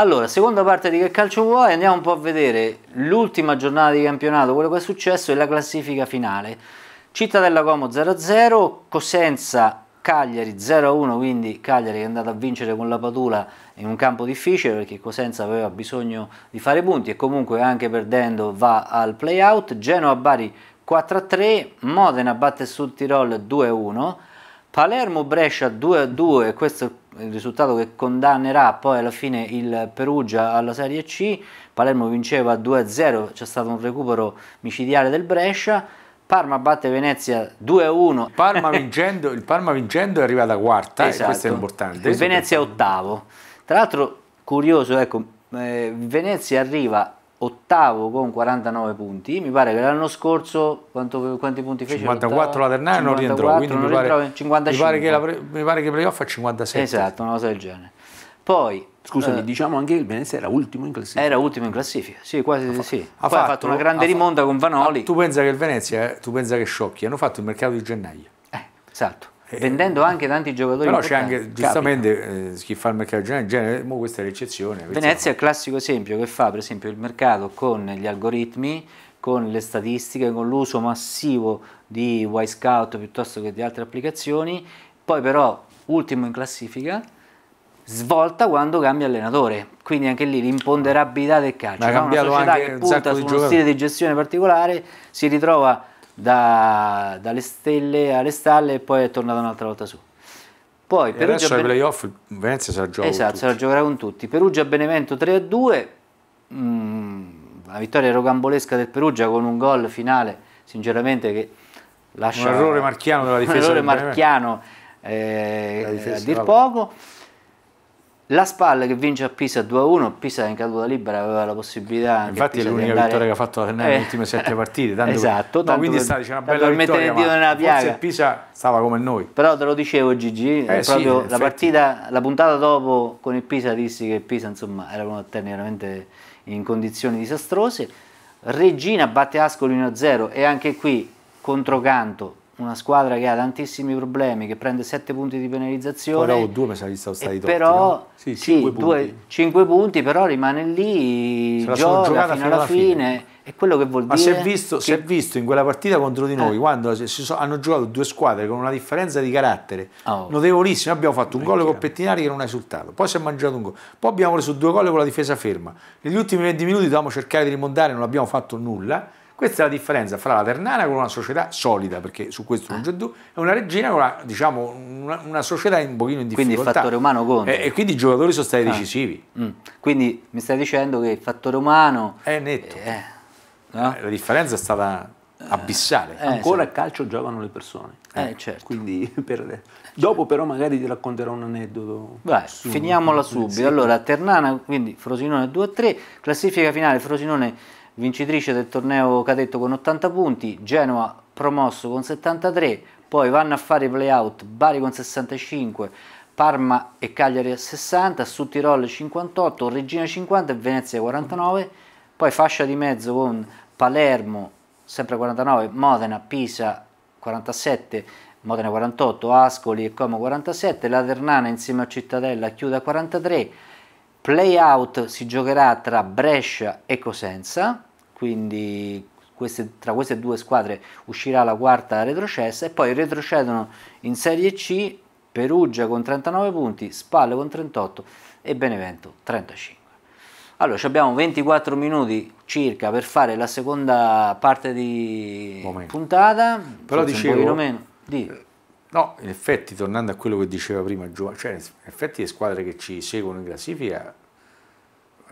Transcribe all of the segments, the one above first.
Allora, seconda parte di Che Calcio Vuoi, andiamo un po' a vedere l'ultima giornata di campionato, quello che è successo e la classifica finale. Cittadella Como 0-0, Cosenza Cagliari 0-1, quindi Cagliari è andato a vincere con la Padula in un campo difficile perché Cosenza aveva bisogno di fare punti e comunque anche perdendo va al playout. Genoa Bari 4-3, Modena batte sul Tirol 2-1, Palermo Brescia 2-2, questo è il risultato che condannerà poi alla fine il Perugia alla Serie C, Palermo vinceva 2-0, c'è stato un recupero micidiale del Brescia, Parma batte Venezia 2-1. Parma il Parma vincendo è arrivata quarta, esatto. e questo è esatto. importante. Il Venezia ottavo. Tra l'altro curioso, ecco, eh, Venezia arriva ottavo con 49 punti. Mi pare che l'anno scorso quanto, quanti punti fece? 54 la Ternana non rientrò, quindi non mi, pare, 55. mi pare che la playoff a 56. Esatto, una cosa del genere. Poi Scusami, eh, diciamo anche che il Venezia era ultimo in classifica. Era ultimo in classifica, sì, quasi ha, sì. Ha fatto, fatto, una grande rimonda fatto, con Vanoli. Tu pensa che il Venezia, eh, tu pensa che sciocchi, hanno fatto il mercato di gennaio. Eh, esatto eh, vendendo anche tanti giocatori però c'è anche giustamente eh, chi fa il mercato in genere mo questa è l'eccezione Venezia è il classico esempio che fa per esempio il mercato con gli algoritmi con le statistiche con l'uso massivo di Y Scout piuttosto che di altre applicazioni poi però ultimo in classifica svolta quando cambia allenatore quindi anche lì l'imponderabilità del calcio Ma no? una società anche che punta su uno stile di gestione particolare si ritrova da, dalle stelle alle stalle e poi è tornata un'altra volta su. Poi, e Perugia adesso ai playoff Venezia se la gioca Esatto, se la giocherà con tutti. Perugia-Benevento 3-2, mm, una vittoria rocambolesca del Perugia con un gol finale, sinceramente che lascia... Un errore marchiano della difesa. Un errore marchiano, eh, a dir vabbè. poco. La Spalla che vince a Pisa 2-1, Pisa in caduta libera aveva la possibilità Infatti è l'unica andare... vittoria che ha fatto nelle eh. ultime sette partite. Tanto esatto. Per... No, quindi per, sta dicendo una bella vittoria, ma nella piaga. forse Pisa stava come noi. Però te lo dicevo Gigi, eh, eh sì, la partita, la puntata dopo con il Pisa dissi che Pisa insomma era uno terni veramente in condizioni disastrose. Regina batte Ascoli 1-0 e anche qui controcanto una squadra che ha tantissimi problemi, che prende 7 punti di penalizzazione. Però 2 mi sarebbero stati totti, però, no? Sì, 5 sì, punti. 5 punti, però rimane lì, Se gioca fino, fino alla, fine. fine. E quello che vuol dire... Ma si è visto, che... si è visto in quella partita contro di noi, eh. quando so, hanno giocato due squadre con una differenza di carattere oh. notevolissima, abbiamo fatto un gol con Pettinari che non ha risultato, poi si è mangiato un gol, poi abbiamo preso due gol con la difesa ferma. Negli ultimi 20 minuti dovevamo cercare di rimontare, non abbiamo fatto nulla questa è la differenza fra la Ternana con una società solida, perché su questo non c'è dubbio, e una Regina con una, diciamo, una, una, società un pochino in difficoltà. Quindi il fattore umano conta. E, e quindi i giocatori sono stati ah. decisivi. Mm. Quindi mi stai dicendo che il fattore umano... È netto. Eh, no? Eh, la differenza è stata eh, abissale. Eh, Ancora sì. a calcio giocano le persone. Eh, ecco. certo. Quindi per... Dopo però magari ti racconterò un aneddoto. Vai, su... finiamola subito. Sì. Allora, Ternana, quindi Frosinone 2-3, classifica finale Frosinone vincitrice del torneo cadetto con 80 punti, Genoa promosso con 73, poi vanno a fare i playout Bari con 65, Parma e Cagliari a 60, su Tirol 58, Regina 50 e Venezia 49, poi fascia di mezzo con Palermo sempre 49, Modena, Pisa 47, Modena 48, Ascoli e Como 47, la Ternana insieme a Cittadella chiude a 43, Playout si giocherà tra Brescia e Cosenza, quindi queste, tra queste due squadre uscirà la quarta retrocessa e poi retrocedono in Serie C Perugia con 39 punti, Spalle con 38 e Benevento 35. Allora, abbiamo 24 minuti circa per fare la seconda parte di Momento. puntata. Però dicevo, meno. Di. Eh, no, in effetti, tornando a quello che diceva prima Giovanni, cioè in effetti le squadre che ci seguono in classifica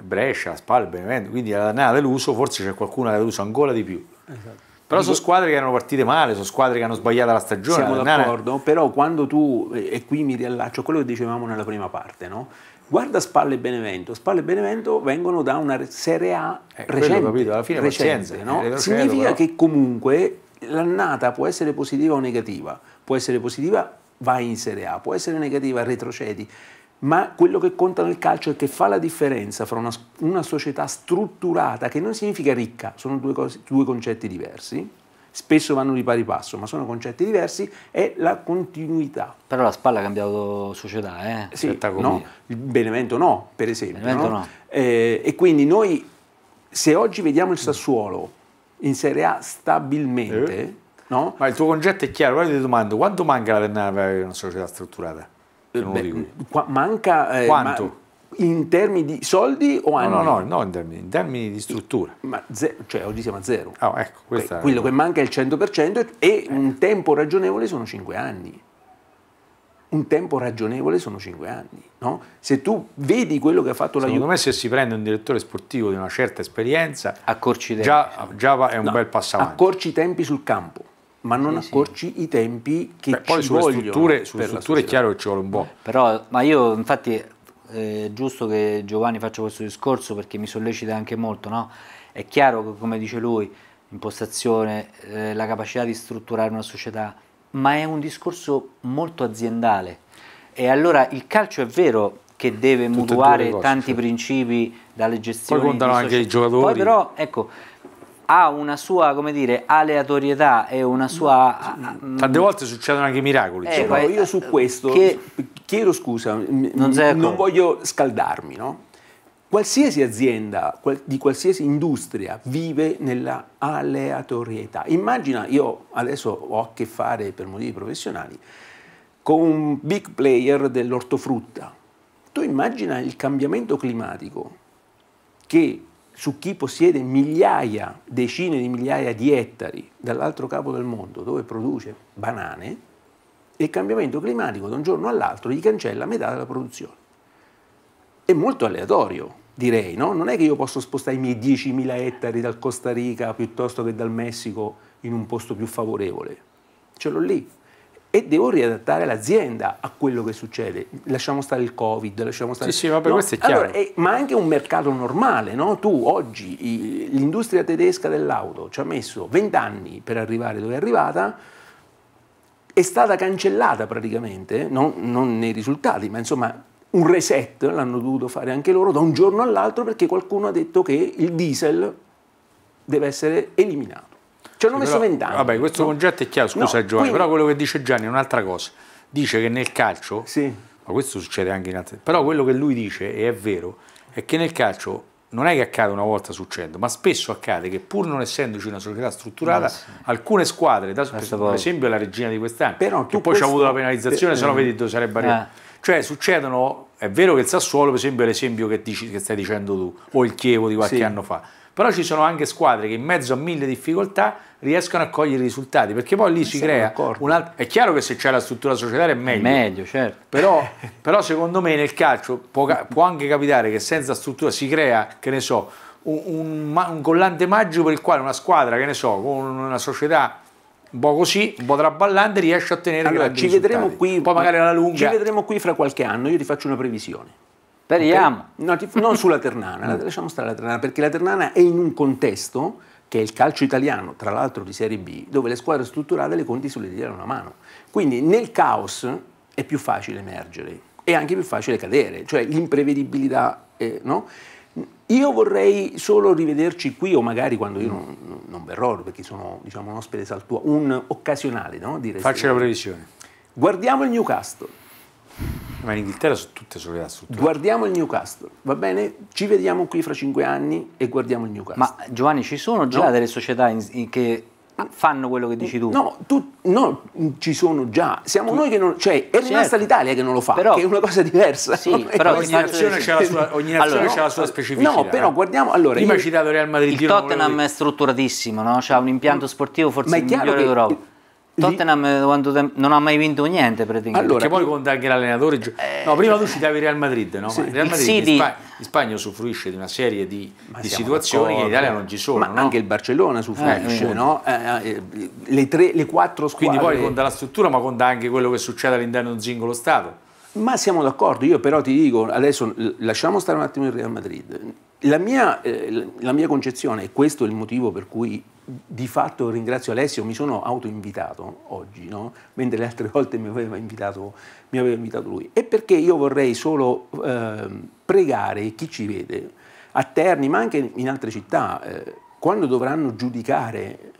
Brescia, Spal, Benevento, quindi la Lanea ha deluso, forse c'è qualcuno che ha deluso ancora di più. Esatto. Però sono squadre che erano partite male, sono squadre che hanno sbagliato la stagione. Siamo d'accordo, però quando tu, e qui mi riallaccio a quello che dicevamo nella prima parte, no? guarda Spalle e Benevento, Spalle e Benevento vengono da una Serie A eh, recente, capito, alla fine recente, no? Eh, significa però... che comunque l'annata può essere positiva o negativa, può essere positiva vai in Serie A, può essere negativa retrocedi, ma quello che conta nel calcio è che fa la differenza fra una, una società strutturata, che non significa ricca, sono due, cose, due concetti diversi, spesso vanno di pari passo, ma sono concetti diversi, è la continuità. Però la Spalla ha cambiato società, eh? Sì, no, il Benevento no, per esempio. Benevento no? no. Eh, e quindi noi, se oggi vediamo il mm. Sassuolo in Serie A stabilmente... Eh. No? Ma il tuo concetto è chiaro, ora ti domando, quanto manca la per avere una società strutturata? Eh, beh, qua, manca... Eh, Quanto? Ma, in termini di soldi o anni? No, no, no, no in, termini, in, termini, di struttura. Ma ze- cioè oggi siamo a zero. Oh, ecco, que- quello è... che manca è il 100% e eh. un tempo ragionevole sono 5 anni. Un tempo ragionevole sono 5 anni. No? Se tu vedi quello che ha fatto la Juventus... Secondo me se si prende un direttore sportivo di una certa esperienza... Accorci tempi. Già, già è un no, bel passaggio. Accorci i tempi sul campo ma non sì, accorci sì. i tempi che Beh, ci poi sulle vogliono. Strutture, sulle strutture è chiaro che ci vuole un po'. Però, ma io infatti è giusto che Giovanni faccia questo discorso perché mi sollecita anche molto, no? È chiaro che come dice lui, impostazione, eh, la capacità di strutturare una società, ma è un discorso molto aziendale. E allora il calcio è vero che deve Tutte mutuare cose, tanti cioè. principi dalle gestioni. Poi contano anche i giocatori. Poi però, ecco, ha una sua come dire, aleatorietà e una sua... Ah, ah, mm, Tante volte succedono anche miracoli. Eh, cioè. io eh, su questo che... chiedo scusa, non, non voglio scaldarmi, no? Qualsiasi azienda di qualsiasi industria vive nella aleatorietà. Immagina, io adesso ho a che fare per motivi professionali con un big player dell'ortofrutta. Tu immagina il cambiamento climatico che su chi possiede migliaia, decine di migliaia di ettari dall'altro capo del mondo dove produce banane, il cambiamento climatico da un giorno all'altro gli cancella metà della produzione. È molto aleatorio, direi, no? Non è che io posso spostare i miei 10.000 ettari dal Costa Rica piuttosto che dal Messico in un posto più favorevole. Ce l'ho lì e devo riadattare l'azienda a quello che succede. Lasciamo stare il Covid, lasciamo stare... Sì, sì, vabbè, no? questo è chiaro. Allora, è, eh, ma anche un mercato normale, no? Tu oggi l'industria tedesca dell'auto ci ha messo 20 anni per arrivare dove è arrivata, è stata cancellata praticamente, non, non nei risultati, ma insomma un reset l'hanno dovuto fare anche loro da un giorno all'altro perché qualcuno ha detto che il diesel deve essere eliminato. Ci hanno sì, messo vent'anni. Vabbè, questo no? concetto è chiaro, scusa no, Giovanni, quindi... però quello che dice Gianni è un'altra cosa. Dice che nel calcio, sì. ma questo succede anche in altri, Però quello che lui dice, e è vero, è che nel calcio non è che accade una volta succedendo, ma spesso accade che pur non essendoci una società strutturata, sì. alcune squadre, da, per esempio la regina di quest'anno, tu poi questo... ci ha avuto la penalizzazione, per... Eh, se no vedi dove sarebbe eh. arrivato. Ah. Cioè succedono, è vero che il Sassuolo per esempio è l'esempio che, dici, che stai dicendo tu, o il Chievo di qualche sì. anno fa, però ci sono anche squadre che in mezzo a mille difficoltà riescono a cogliere i risultati, perché poi lì eh, si crea un altro... È chiaro che se c'è la struttura societaria è meglio, è meglio certo. però, però, secondo me nel calcio può, può anche capitare che senza struttura si crea, che ne so, un, un, un, collante magico per il quale una squadra, che ne so, con una società un po' così, un po' traballante, riesce a ottenere allora, grandi ci risultati. vedremo qui, Poi magari alla lunga. Ci vedremo qui fra qualche anno, io ti faccio una previsione. Speriamo. Okay? No, non sulla Ternana, la, mm. lasciamo stare la Ternana, perché la Ternana è in un contesto che è il calcio italiano, tra l'altro di Serie B, dove le squadre strutturate le conti sulle dita di una mano. Quindi nel caos è più facile emergere e anche più facile cadere, cioè l'imprevedibilità, eh, no? Io vorrei solo rivederci qui o magari quando io mm. non, non verrò, perché sono diciamo, un ospite saltua, un occasionale, no? Faccio la previsione. Guardiamo il Newcastle. Ma in Inghilterra sono tutte solidarietà strutturali. Guardiamo il Newcastle, va bene? Ci vediamo qui fra cinque anni e guardiamo il Newcastle. Ma Giovanni, ci sono già no. delle società in, in che ah. fanno quello che dici tu. No, tu, no ci sono già. Siamo tu, noi che non. Cioè, è rimasta certo. l'Italia che non lo fa, però, che è una cosa diversa. Sì, però ogni nazione ha la sua, ogni allora, no, la sua specificità. No, però eh. guardiamo. Allora, Prima io, hai citato Real Madrid. Il Tottenham è strutturatissimo, no? C'ha un impianto sportivo forse ma il migliore d'Europa. Tottenham eh, quando non ha mai vinto niente praticamente. Allora, Perché poi conta anche l'allenatore. Eh, no, prima tu eh. citavi Real Madrid, no? Sì. Real Madrid in, Spagna, in, Spagna soffrisce di una serie di, di situazioni che in Italia non ci sono. Ma no? anche il Barcellona soffrisce, eh, no? Eh, eh, le, tre, le quattro squadre. Quindi poi conta la struttura, ma conta anche quello che succede all'interno di un singolo Stato. Ma siamo d'accordo, io però ti dico, adesso lasciamo stare un attimo il Real Madrid. La mia, la mia concezione, e questo è il motivo per cui di fatto ringrazio Alessio, mi sono autoinvitato oggi, no? mentre le altre volte mi aveva, invitato, mi aveva invitato, lui. E perché io vorrei solo eh, pregare chi ci vede, a Terni, ma anche in altre città, eh, quando dovranno giudicare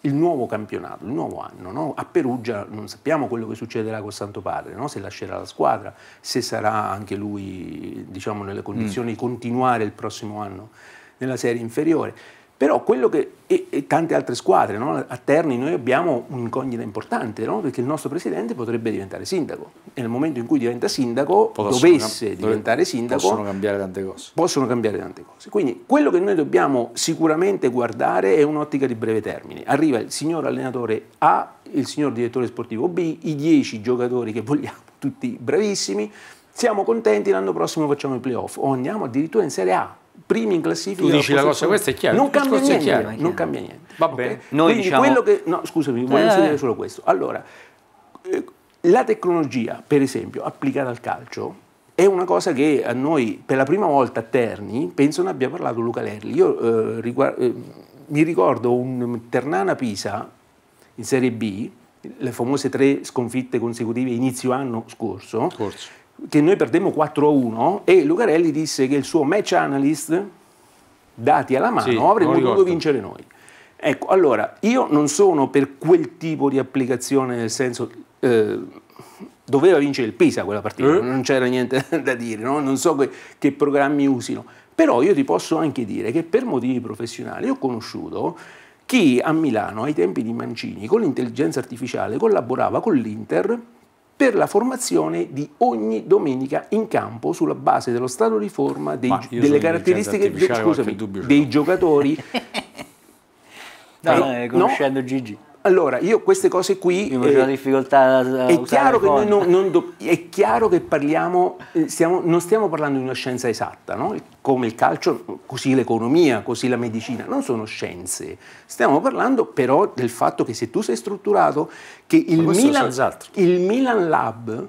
il nuovo campionato, il nuovo anno. No? A Perugia non sappiamo quello che succederà con Santo Padre, no? se lascerà la squadra, se sarà anche lui diciamo, nelle condizioni mm. di continuare il prossimo anno nella serie inferiore. Però quello che, e, e tante altre squadre, no? a Terni noi abbiamo un'incognita importante, no? perché il nostro presidente potrebbe diventare sindaco. E nel momento in cui diventa sindaco, possono, dovesse diventare sindaco, possono cambiare tante cose. Possono cambiare tante cose. Quindi quello che noi dobbiamo sicuramente guardare è un'ottica di breve termine. Arriva il signor allenatore A, il signor direttore sportivo B, i dieci giocatori che vogliamo, tutti bravissimi, siamo contenti, l'anno prossimo facciamo i playoff o andiamo addirittura in Serie A, primi in classifica. Tu dici la cosa, questa è chiara. Non cambia niente, chiaro, non cambia niente. Va bene. Okay? Noi Quindi diciamo... quello che... No, scusami, voglio eh, inserire solo questo. Allora, eh, la tecnologia, per esempio, applicata al calcio, è una cosa che a noi, per la prima volta a Terni, penso ne abbia parlato Luca Lerli. Io eh, riguardo, eh, mi ricordo un Ternana-Pisa in Serie B, le famose tre sconfitte consecutive inizio anno scorso. scorso che noi perdemmo 4-1 a e Lucarelli disse che il suo match analyst, dati alla mano, sì, avremmo dovuto vincere noi. Ecco, allora, io non sono per quel tipo di applicazione, nel senso, eh, doveva vincere il Pisa quella partita, eh? non c'era niente da dire, no? non so que, che programmi usino, però io ti posso anche dire che per motivi professionali ho conosciuto chi a Milano, ai tempi di Mancini, con l'intelligenza artificiale, collaborava con l'Inter per la formazione di ogni domenica in campo sulla base dello stato di forma, dei, delle caratteristiche de, scusami, dei giocatori. no, eh, no, conoscendo no, Gigi. Allora, io queste cose qui... Mi eh, difficoltà a è chiaro, che noi non, non do, è chiaro che parliamo, eh, stiamo, non stiamo parlando di una scienza esatta, no? come il calcio, così l'economia, così la medicina, non sono scienze. Stiamo parlando però del fatto che se tu sei strutturato, che il, Milan, il Milan Lab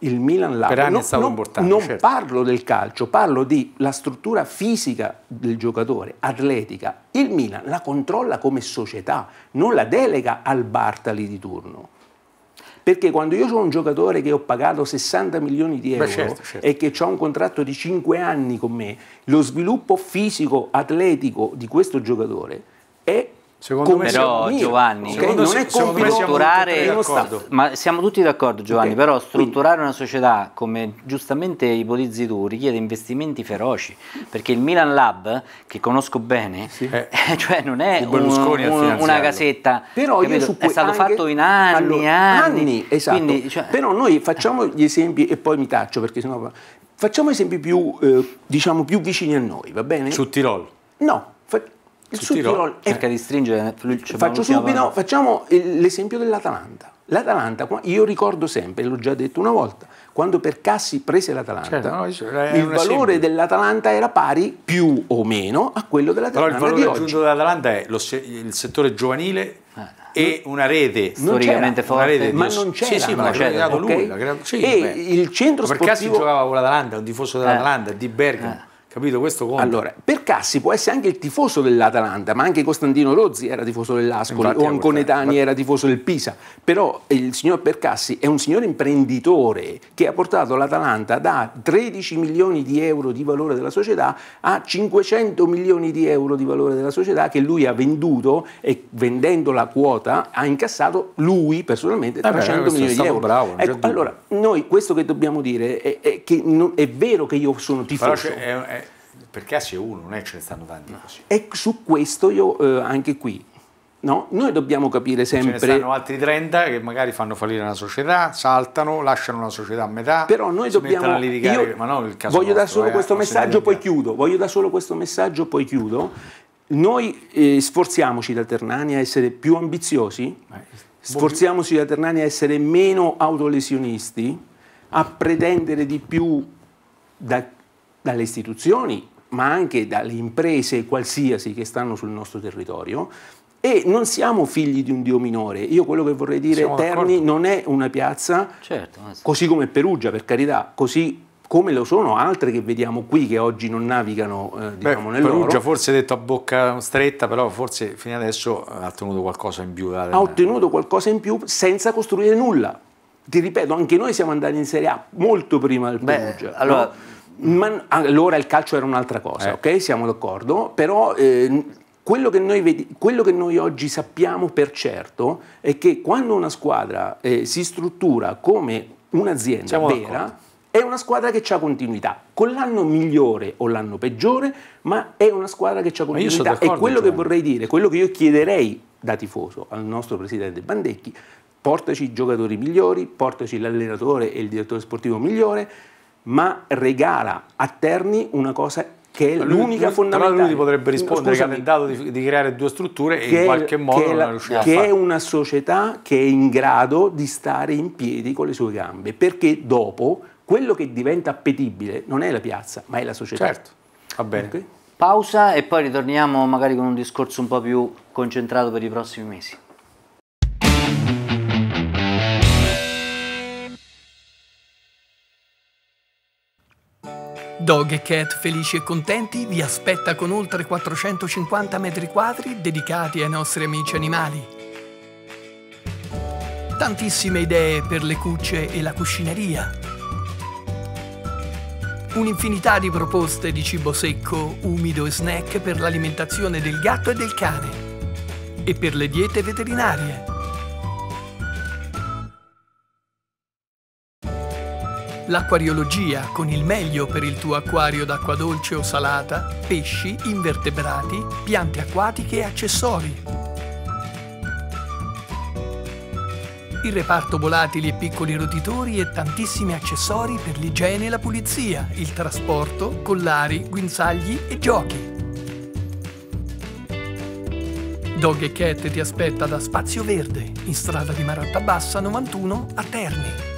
il Milan Lazio. Per anni non, è stato non, importante. Non certo. parlo del calcio, parlo della struttura fisica del giocatore, atletica. Il Milan la controlla come società, non la delega al Bartali di turno. Perché quando io sono un giocatore che ho pagato 60 milioni di euro Beh, certo, certo. e che ho un contratto di 5 anni con me, lo sviluppo fisico, atletico di questo giocatore è Secondo me però Giovanni, okay? non è strutturare, ma siamo tutti d'accordo Giovanni, okay. però strutturare Quindi. una società come giustamente ipotizzi tu richiede investimenti feroci, perché il Milan Lab che conosco bene, sì. Eh. cioè non è un, un, una casetta, però è stato fatto in anni, e anni, anni esatto. Quindi, cioè... però noi facciamo gli esempi e poi mi taccio perché sennò facciamo esempi più eh, diciamo più vicini a noi, va bene? Su Tirol. No, il Sud Tirol cerca di stringere faccio subito facciamo l'esempio dell'Atalanta l'Atalanta io ricordo sempre l'ho già detto una volta quando Percassi prese l'Atalanta certo, no, il valore dell'Atalanta era pari più o meno a quello dell'Atalanta però il valore aggiunto dell'Atalanta è lo, il settore giovanile ah, e una rete storicamente forte rete ma non c'era sì, sì, ma l'ha creato okay. lui creato, sì, e beh. il centro perché sportivo Percassi giocava con l'Atalanta un tifoso dell'Atalanta eh. di Bergamo eh Capito questo conto? Allora, per Cassi può essere anche il tifoso dell'Atalanta, ma anche Costantino Rozzi era tifoso dell'Ascoli, Infatti, o ecco, Anconetani era tifoso del Pisa. Però il signor Percassi è un signor imprenditore che ha portato l'Atalanta da 13 milioni di euro di valore della società a 500 milioni di euro di valore della società che lui ha venduto e vendendo la quota ha incassato lui personalmente 300 eh beh, milioni di euro. Bravo, ecco, allora, noi questo che dobbiamo dire è, è che non, è vero che io sono tifoso. è perché c'è uno, non è ce ne stanno tanti così. E su questo io eh, anche qui No, noi dobbiamo capire sempre. Ce ne stanno altri 30 che magari fanno fallire una società, saltano, lasciano la società a metà. Però noi dobbiamo. Litigare, ma no, il caso voglio nostro, da solo eh, questo messaggio, poi chiudo. Voglio da solo questo messaggio, poi chiudo. Noi eh, sforziamoci da Ternani a essere più ambiziosi, sforziamoci da Ternani a essere meno autolesionisti, a pretendere di più da, dalle istituzioni ma anche dalle imprese qualsiasi che stanno sul nostro territorio, e non siamo figli di un dio minore. Io quello che vorrei dire, siamo Terni non è una piazza, certo, così come Perugia, per carità, così come lo sono altre che vediamo qui che oggi non navigano eh, diciamo, Beh, nel Perugia forse detto a bocca stretta, però forse fino adesso ha ottenuto qualcosa in più. Ha ottenuto qualcosa in più senza costruire nulla. Ti ripeto, anche noi siamo andati in Serie A molto prima del Perugia. Beh, allora, no? Ma allora il calcio era un'altra cosa, eh. ok? Siamo d'accordo, però eh, quello, che vedi, quello, che noi oggi sappiamo per certo è che quando una squadra eh, si struttura come un'azienda Siamo vera, è una squadra che ha continuità, con l'anno migliore o l'anno peggiore, ma è una squadra che ha continuità. E quello cioè. che vorrei dire, quello che io chiederei da tifoso al nostro presidente Bandecchi, portaci i giocatori migliori, portaci l'allenatore e il direttore sportivo migliore, ma regala a Terni una cosa che è ma l'unica lui, fondamentale. Però lui potrebbe rispondere Scusami, che ha tentato di, di, creare due strutture e in qualche modo non è riuscito a fare. Che è una società che è in grado di stare in piedi con le sue gambe, perché dopo quello che diventa appetibile non è la piazza, ma è la società. Certo, va bene. Okay? Pausa e poi ritorniamo magari con un discorso un po' più concentrato per i prossimi mesi. Dog e Cat felici e contenti vi aspetta con oltre 450 metri quadri dedicati ai nostri amici animali. Tantissime idee per le cucce e la cuscineria. Un'infinità di proposte di cibo secco, umido e snack per l'alimentazione del gatto e del cane. E per le diete veterinarie. l'acquariologia con il meglio per il tuo acquario d'acqua dolce o salata, pesci, invertebrati, piante acquatiche e accessori. Il reparto volatili e piccoli roditori e tantissimi accessori per l'igiene e la pulizia, il trasporto, collari, guinzagli e giochi. Dog e Cat ti aspetta da Spazio Verde, in strada di Maratta Bassa 91 a Terni.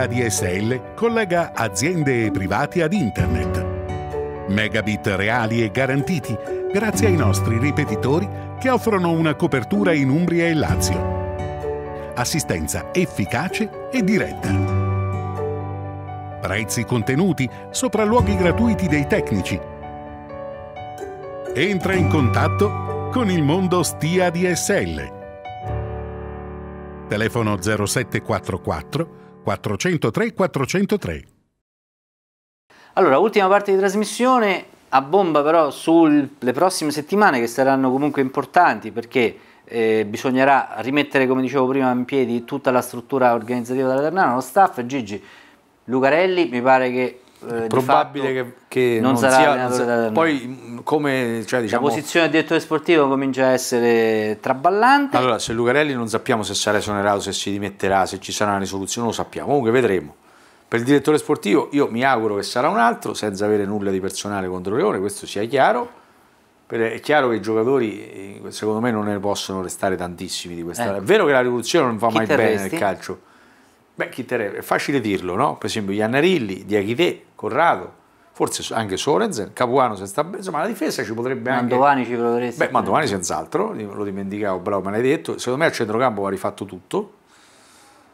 Energia DSL collega aziende e privati ad Internet. Megabit reali e garantiti grazie ai nostri ripetitori che offrono una copertura in Umbria e Lazio. Assistenza efficace e diretta. Prezzi contenuti, sopralluoghi gratuiti dei tecnici. Entra in contatto con il mondo Stia DSL. Telefono 0744 403 403. Allora, ultima parte di trasmissione, a bomba però sulle prossime settimane che saranno comunque importanti perché eh, bisognerà rimettere, come dicevo prima, in piedi tutta la struttura organizzativa della Ternana, lo staff, Gigi Lucarelli, mi pare che eh, probabile che, che, non, sarà sia, poi mm, come cioè, diciamo, la posizione del direttore sportivo comincia a essere traballante allora se Lucarelli non sappiamo se sarà esonerato se si dimetterà se ci sarà una risoluzione lo sappiamo comunque vedremo per il direttore sportivo io mi auguro che sarà un altro senza avere nulla di personale contro Leone questo sia chiaro è chiaro che i giocatori eh, secondo me non ne possono restare tantissimi di questa eh. è vero che la rivoluzione non fa chi mai terresti? bene nel calcio Beh, chi te è facile dirlo, no? Per esempio, Iannarilli, Diachite, Corrado, forse anche Sorensen, Capuano se sta bene, insomma la difesa ci potrebbe Mantovani anche... Mantovani ci proveresti? Beh, Mantovani eh. senz'altro, lo dimenticavo, bravo me l'hai detto, secondo me al centrocampo va rifatto tutto,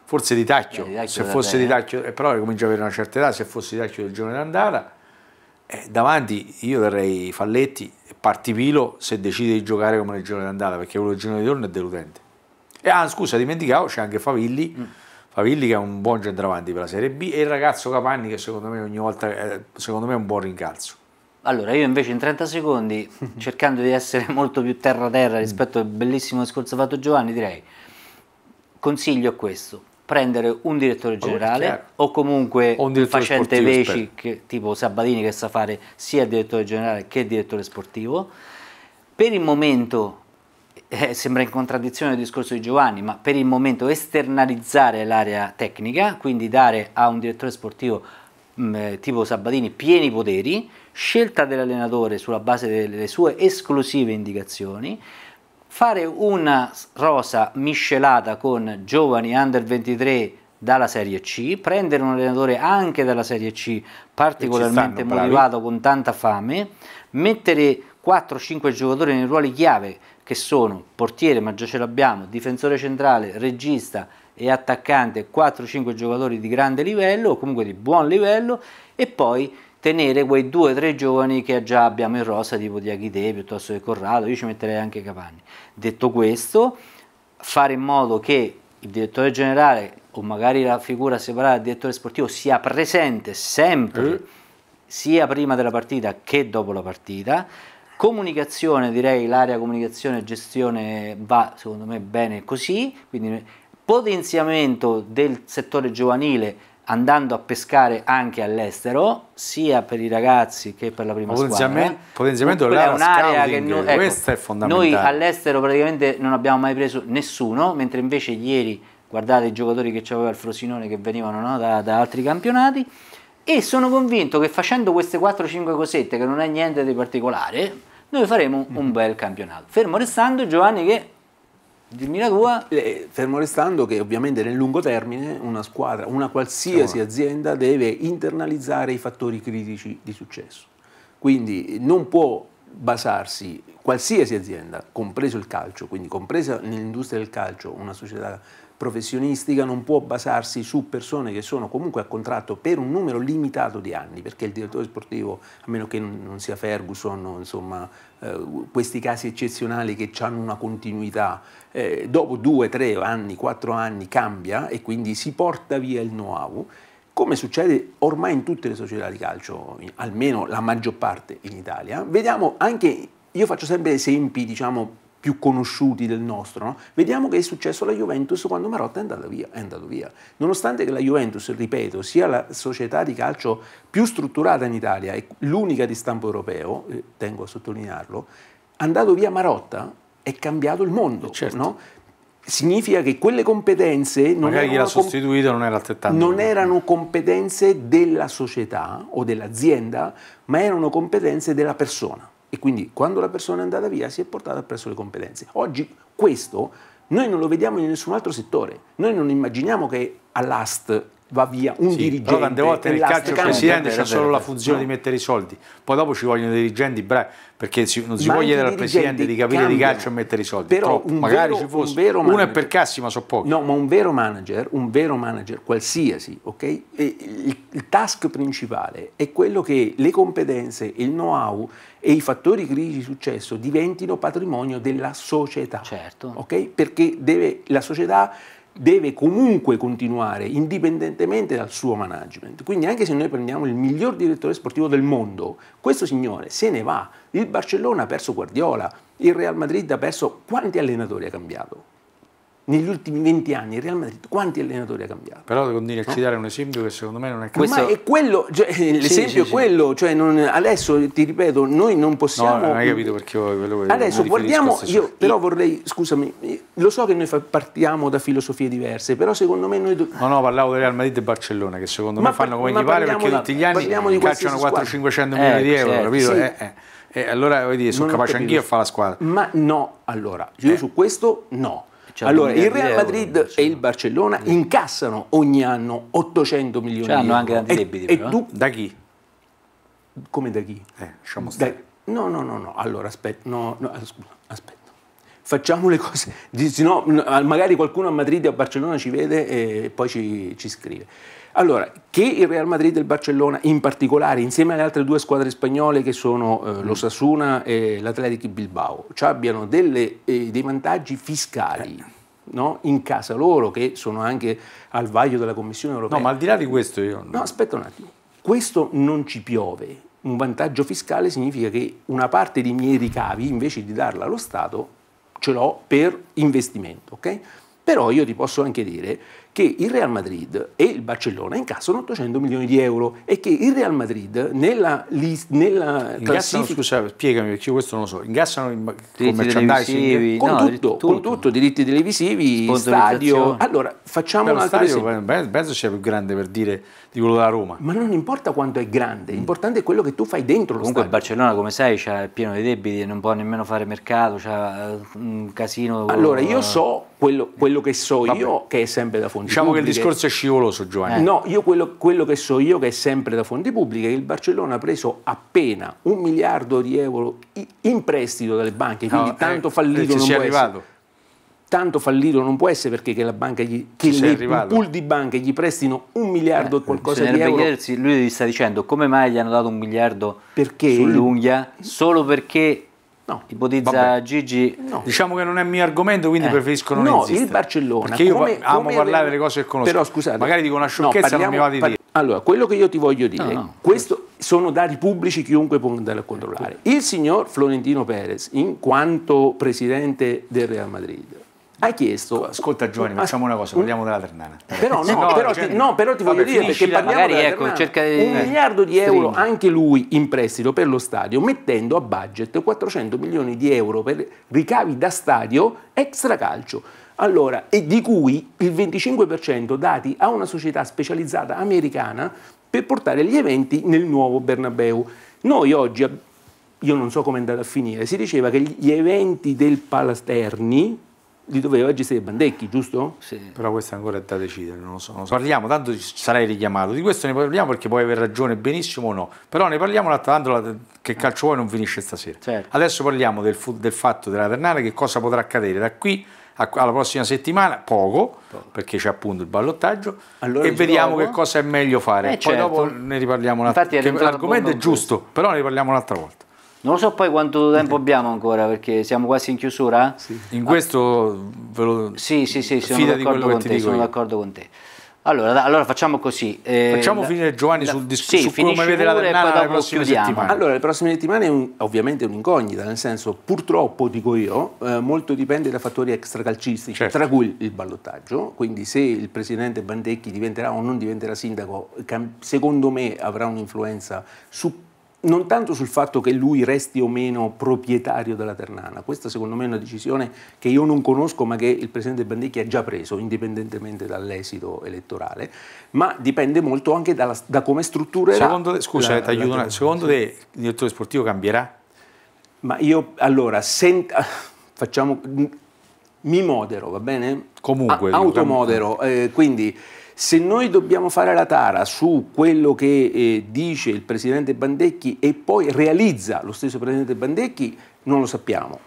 forse di tacchio, eh, se fosse di eh. tacchio, eh, però comincia ad avere una certa età, se fosse di tacchio del giorno d'andata, eh, davanti io darei Falletti e Partipilo se decide di giocare come nel giorno d'andata, perché quello del giorno di torno è deludente. E, ah, scusa, dimenticavo, c'è anche Favilli. Mm Favilli che è un buon centravanti per la Serie B e il ragazzo Capanni che secondo me ogni volta è, eh, secondo me è un buon rincalzo. Allora, io invece in 30 secondi, cercando di essere molto più terra terra mm. rispetto al bellissimo discorso fatto Giovanni, direi consiglio è questo, prendere un direttore oh, generale allora, o comunque o un facente veci che, tipo Sabadini che sa fare sia direttore generale che direttore sportivo. Per il momento eh, sembra in contraddizione al discorso di Giovanni, ma per il momento esternalizzare l'area tecnica, quindi dare a un direttore sportivo mh, mm, eh, tipo Sabatini pieni poteri, scelta dell'allenatore sulla base delle sue esclusive indicazioni, fare una rosa miscelata con giovani under 23 dalla Serie C, prendere un allenatore anche dalla Serie C particolarmente stanno, motivato bravi. con tanta fame, mettere 4-5 giocatori nei ruoli chiave che sono portiere, ma già ce l'abbiamo, difensore centrale, regista e attaccante, 4-5 giocatori di grande livello, o comunque di buon livello, e poi tenere quei 2-3 giovani che già abbiamo in rosa, tipo di piuttosto che Corrado, io ci metterei anche Capanni. Detto questo, fare in modo che il direttore generale o magari la figura separata del direttore sportivo sia presente sempre, mm. sia prima della partita che dopo la partita, Comunicazione, direi l'area comunicazione e gestione va secondo me bene così, quindi potenziamento del settore giovanile andando a pescare anche all'estero, sia per i ragazzi che per la prima Potenzialmente, squadra. Eh. Potenziamento dell'area è un'area che noi, ecco, questa è fondamentale. Noi all'estero praticamente non abbiamo mai preso nessuno, mentre invece ieri guardate i giocatori che c'aveva il Frosinone che venivano no, da, da altri campionati e sono convinto che facendo queste 4-5 cosette che non è niente di particolare noi faremo mm. un mhm. bel campionato fermo restando Giovanni che dimmi la tua eh, fermo restando che ovviamente nel lungo termine una squadra una qualsiasi no. azienda deve internalizzare i fattori critici di successo quindi non può basarsi qualsiasi azienda compreso il calcio quindi compresa nell'industria del calcio una società professionistica non può basarsi su persone che sono comunque a contratto per un numero limitato di anni, perché il direttore sportivo, a meno che non sia Ferguson, insomma, eh, questi casi eccezionali che hanno una continuità, eh, dopo due, tre anni, quattro anni cambia e quindi si porta via il know-how, come succede ormai in tutte le società di calcio, almeno la maggior parte in Italia. Vediamo anche, io faccio sempre esempi, diciamo, più conosciuti del nostro, no? vediamo che è successo alla Juventus quando Marotta è andato via. È andato via. Nonostante che la Juventus, ripeto, sia la società di calcio più strutturata in Italia e l'unica di stampo europeo, eh, tengo a sottolinearlo, andato via Marotta è cambiato il mondo, eh, certo. no? significa che quelle competenze non erano, non, era non erano competenze della società o dell'azienda, ma erano competenze della persona e quindi quando la persona è andata via si è portata presso le competenze. Oggi questo noi non lo vediamo in nessun altro settore, noi non immaginiamo che all'AST va via un sì, dirigente. Però tante volte nel calcio il presidente c'ha solo la funzione no. di mettere i soldi, poi dopo ci vogliono dei dirigenti bravi perché si, non si ma può chiedere al presidente di capire cambiano. di calcio e mettere i soldi. Però un magari vero, ci fosse un vero uno è per cassi, ma so pochi. No, ma un vero manager, un vero manager qualsiasi, ok? Il, il task principale è quello che le competenze, il know-how e i fattori critici di successo diventino patrimonio della società. Certo. Ok? Perché deve, la società deve comunque continuare indipendentemente dal suo management. Quindi anche se noi prendiamo il miglior direttore sportivo del mondo, questo signore se ne va. Il Barcellona ha perso Guardiola, il Real Madrid ha perso quanti allenatori ha cambiato? negli ultimi 20 anni il Real Madrid quanti allenatori ha cambiato? Però devo dire, eh? ci dare un esempio che secondo me non è questo. Ma è quello, cioè, eh, l'esempio sì, sì, è quello, cioè non, adesso ti ripeto, noi non possiamo... No, non hai capito perché quello che Adesso guardiamo, io però vorrei, scusami, lo so che noi partiamo da filosofie diverse, però secondo me noi... No, no, parlavo del Real Madrid e Barcellona che secondo ma me fanno come gli pare perché tutti gli anni cacciano 400-500 milioni eh, di euro, certo, capito? Eh, eh. E eh, allora vuoi dire, sono capace anch'io a fare la squadra. Ma no, allora, io su questo no cioè, allora, il Real Madrid euro, e il Barcellona sì. incassano ogni anno 800 milioni cioè, di euro. hanno anche tanti debiti. E, e eh? tu, da chi? Come da chi? Eh, lasciamo stare. Da, no, no, no, no. Allora, aspetta. No, no, aspetta facciamo le cose, no, magari qualcuno a Madrid e a Barcellona ci vede e poi ci, ci scrive. Allora, che il Real Madrid e il Barcellona in particolare, insieme alle altre due squadre spagnole che sono eh, mm. lo Sasuna e l'Atletic Bilbao, abbiano delle, eh, dei vantaggi fiscali. Eh. No? in casa loro, che sono anche al vaglio della Commissione europea. No, ma al di là di questo io... No, aspetta un attimo. Questo non ci piove. Un vantaggio fiscale significa che una parte dei miei ricavi, invece di darla allo Stato, ce l'ho per investimento, ok? Però io ti posso anche dire che il Real Madrid e il Barcellona incassano 800 milioni di euro e che il Real Madrid nella, list, nella ingassano, Scusa, spiegami perché questo non lo so. Ingassano i con merchandising, con, no, tutto, tutto. con tutto, diritti televisivi, stadio. Allora, facciamo un altro stadio, esempio. Penso sia più grande per dire di quello della Roma. Ma non importa quanto è grande, mm. l'importante è quello che tu fai dentro Comunque stadio. Comunque il Barcellona, come sai, è pieno di debiti, e non può nemmeno fare mercato, c'è eh, un casino. Allora, io eh, so quello, quello che so Vabbè. io, che è sempre da fondo fonti Diciamo pubbliche. che il discorso è scivoloso, Giovanni. Eh. No, io quello, quello, che so io, che è sempre da fonti pubbliche, è che il Barcellona ha preso appena un miliardo di euro in prestito dalle banche, quindi no, eh, tanto eh, fallito non può arrivato. essere. Tanto fallito non può essere perché che la banca gli, che le, un pool di banche gli prestino un miliardo eh, e qualcosa di euro. Chiedersi, lui gli sta dicendo come mai gli hanno dato un miliardo perché sull'unghia? Mm. Solo perché No. Ipotizza Vabbè. Gigi. No. Diciamo che non è il mio argomento, quindi eh. preferisco non no, esistere. il Barcellona. Perché io come, amo come parlare delle cose che conosco. Però scusate, magari dico una sciocchezza, no, parliamo, non mi va di par- dire. Allora, quello che io ti voglio dire, no, no, questo certo. sono dati pubblici, chiunque può andare a controllare. Il signor Florentino Perez, in quanto presidente del Real Madrid, hai chiesto... Ascolta Giovanni, facciamo una cosa, parliamo della Ternana. Però, no, no, però, ti, no, però ti vabbè, voglio dire, perché parliamo magari, della ecco, cerca di... Un eh, miliardo di euro, Stringi. anche lui, in prestito per lo stadio, mettendo a budget 400 milioni di euro per ricavi da stadio extra calcio. Allora, e di cui il 25% dati a una società specializzata americana per portare gli eventi nel nuovo Bernabeu. Noi oggi, io non so come è andato a finire, si diceva che gli eventi del Palasterni, li doveva gestire Bandecchi, giusto? Sì. Però questo è ancora da decidere, non lo so. Non so. Parliamo, tanto sarei richiamato, di questo ne parliamo perché puoi aver ragione benissimo o no, però ne parliamo tanto che calcio vuoi non finisce stasera. Certo. Adesso parliamo del, del, fatto della Ternana, che cosa potrà accadere da qui a, alla prossima settimana, poco, poco. perché c'è appunto il ballottaggio, allora e vediamo gioco. che cosa è meglio fare. Eh, Poi certo. dopo ne riparliamo un'altra volta. L'argomento è giusto, questo. però ne riparliamo un'altra volta. Non so poi quanto tempo abbiamo ancora perché siamo quasi in chiusura. Sì. In ah. questo ve lo Sì, sì, sì, sono d'accordo con te, sono d'accordo con te. Allora, allora, facciamo così. Eh, facciamo finire Giovanni la, sul discorso sì, su come vede la Ternana le prossime chiudiamo. settimane. Allora, le prossime settimane è un, ovviamente un'incognita, nel senso, purtroppo, dico io, eh, molto dipende da fattori extracalcistici, certo. tra cui il ballottaggio, quindi se il presidente Bandecchi diventerà o non diventerà sindaco, secondo me avrà un'influenza su non tanto sul fatto che lui resti o meno proprietario della Ternana, questa secondo me è una decisione che io non conosco ma che il Presidente Bandecchi ha già preso indipendentemente dall'esito elettorale, ma dipende molto anche dalla, da come strutturerà. Secondo te, scusa, la, la, la secondo te il direttore sportivo cambierà? Ma io allora, senta, facciamo, mi modero, va bene? Comunque. A, diciamo. automodero, eh, quindi... Se noi dobbiamo fare la tara su quello che eh, dice il presidente Bandecchi e poi realizza lo stesso presidente Bandecchi, non lo sappiamo.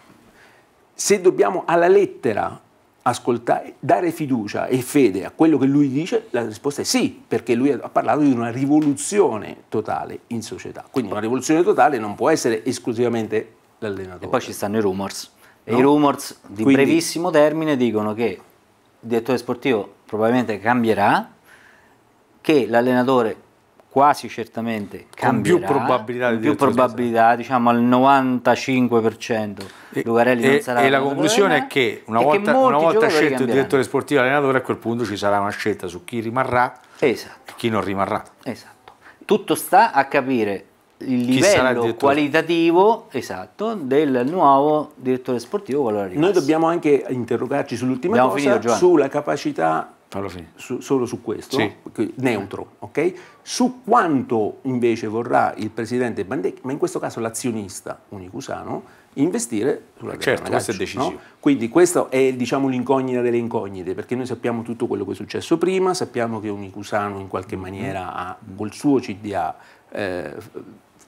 Se dobbiamo alla lettera ascoltare, dare fiducia e fede a quello che lui dice, la risposta è sì, perché lui ha parlato di una rivoluzione totale in società. Quindi una rivoluzione totale non può essere esclusivamente l'allenatore. E poi ci stanno i rumors. No? I rumors di Quindi, brevissimo termine dicono che il direttore sportivo probabilmente cambierà, che l'allenatore quasi certamente cambierà, con più probabilità, con più probabilità diciamo al 95% e, Lucarelli e, non sarà e la conclusione è che una volta, che una volta scelto cambieranno. il direttore sportivo e l'allenatore a quel punto ci sarà una scelta su chi rimarrà esatto. e chi non rimarrà esatto tutto sta a capire il livello il qualitativo esatto del nuovo direttore sportivo noi dobbiamo anche interrogarci sull'ultima cosa finito, sulla capacità su, solo su questo, sì. neutro, ok? Su quanto invece vorrà il presidente Bandecchi, ma in questo caso l'azionista unicusano, investire sulla certo, terra questo è decisivo. No? Quindi questo è diciamo, l'incognita delle incognite, perché noi sappiamo tutto quello che è successo prima, sappiamo che Unicusano in qualche maniera ha, col suo CDA, eh,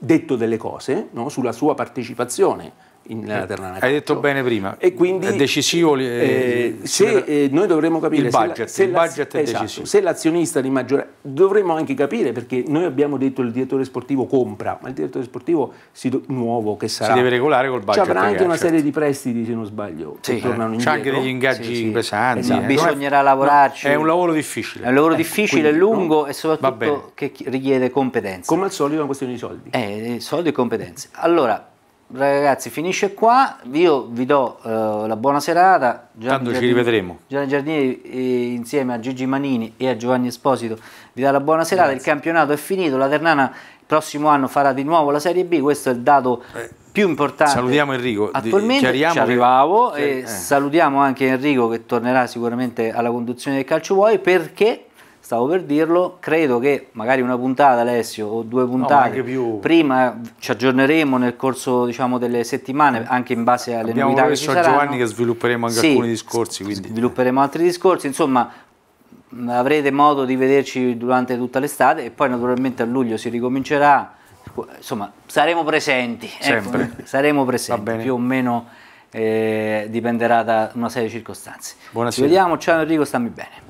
detto delle cose no? sulla sua partecipazione in, nella Hai detto bene prima. E quindi, è decisivo. Eh, eh, se, eh, noi dovremmo capire il budget, se, la, se, è esatto, se l'azionista di maggioranza dovremmo anche capire perché noi abbiamo detto il direttore sportivo compra, ma il direttore sportivo si, nuovo che sarà si deve regolare col budget. Ci avrà anche una certo. serie di prestiti se non sbaglio. Sì, eh. c'è anche degli ingaggi sì, pesanti. Esatto. Eh. Bisognerà lavorarci. No, è un lavoro difficile. È un lavoro eh, difficile, quindi, lungo no, e soprattutto che richiede competenze. Come al solito è una questione di soldi. soldi e competenze. Allora, ragazzi finisce qua io vi do uh, la buona serata Gian tanto Giardini, ci rivedremo Gianni Giardini eh, insieme a Gigi Manini e a Giovanni Esposito vi dà la buona serata Grazie. il campionato è finito la Ternana il prossimo anno farà di nuovo la Serie B questo è il dato eh, più importante salutiamo Enrico attualmente ci arrivavo che... e eh. salutiamo anche Enrico che tornerà sicuramente alla conduzione del Calcio Vuoi perché stavo per dirlo, credo che magari una puntata Alessio o due puntate no, prima ci aggiorneremo nel corso diciamo, delle settimane anche in base alle Abbiamo novità che ci saranno. Giovanni che svilupperemo anche sì, alcuni discorsi. Quindi. Svilupperemo altri discorsi, insomma avrete modo di vederci durante tutta l'estate e poi naturalmente a luglio si ricomincerà, insomma saremo presenti, ecco. Sempre. Ecco, saremo presenti più o meno eh, dipenderà da una serie di circostanze. Buonasera. Ci vediamo, ciao Enrico, stammi bene.